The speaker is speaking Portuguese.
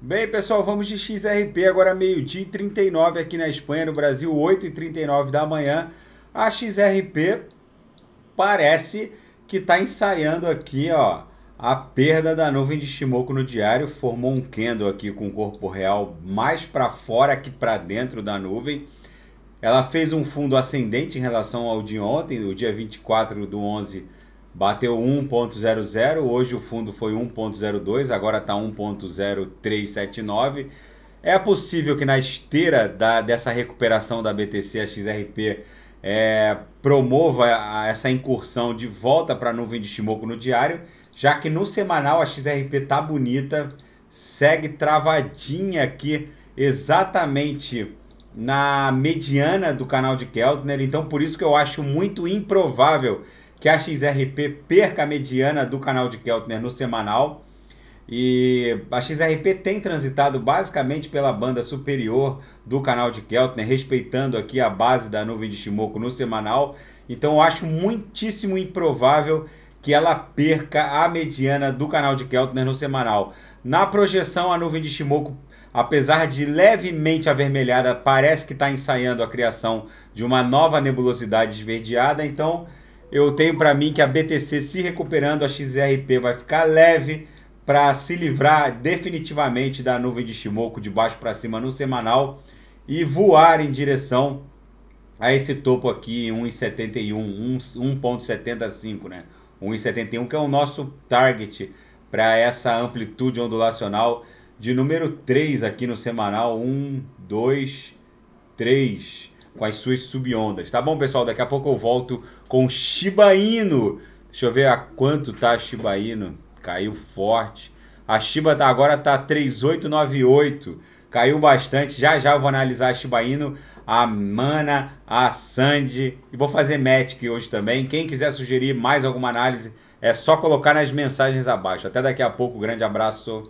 Bem, pessoal, vamos de XRP agora meio-dia e 39 aqui na Espanha, no Brasil, 8 e 39 da manhã. A XRP parece que está ensaiando aqui, ó, a perda da nuvem de Shimoku no diário, formou um candle aqui com o corpo real mais para fora que para dentro da nuvem. Ela fez um fundo ascendente em relação ao de ontem, o dia 24 do 11 Bateu 1.00, hoje o fundo foi 1.02, agora está 1.0379. É possível que na esteira da, dessa recuperação da BTC a XRP é, promova essa incursão de volta para a nuvem de Shimoku no diário, já que no semanal a XRP tá bonita, segue travadinha aqui exatamente na mediana do canal de Keltner, então por isso que eu acho muito improvável que a XRP perca a mediana do canal de Keltner no semanal. E a XRP tem transitado basicamente pela banda superior do canal de Keltner, respeitando aqui a base da nuvem de Shimoku no semanal. Então eu acho muitíssimo improvável que ela perca a mediana do canal de Keltner no semanal. Na projeção, a nuvem de Shimoku, apesar de levemente avermelhada, parece que está ensaiando a criação de uma nova nebulosidade esverdeada. Então eu tenho para mim que a BTC se recuperando, a XRP vai ficar leve para se livrar definitivamente da nuvem de Shimoku de baixo para cima no semanal e voar em direção a esse topo aqui, 1,71, 1,75, né? 1,71 que é o nosso target para essa amplitude ondulacional de número 3 aqui no semanal, 1, 2, 3 com as suas subondas. Tá bom, pessoal? Daqui a pouco eu volto com Shiba Inu. Deixa eu ver a quanto tá a Shiba Inu. Caiu forte. A Shiba tá, agora tá 3898. Caiu bastante. Já já eu vou analisar a Shiba Inu, a Mana, a Sandy. E vou fazer Magic hoje também. Quem quiser sugerir mais alguma análise, é só colocar nas mensagens abaixo. Até daqui a pouco. Grande abraço.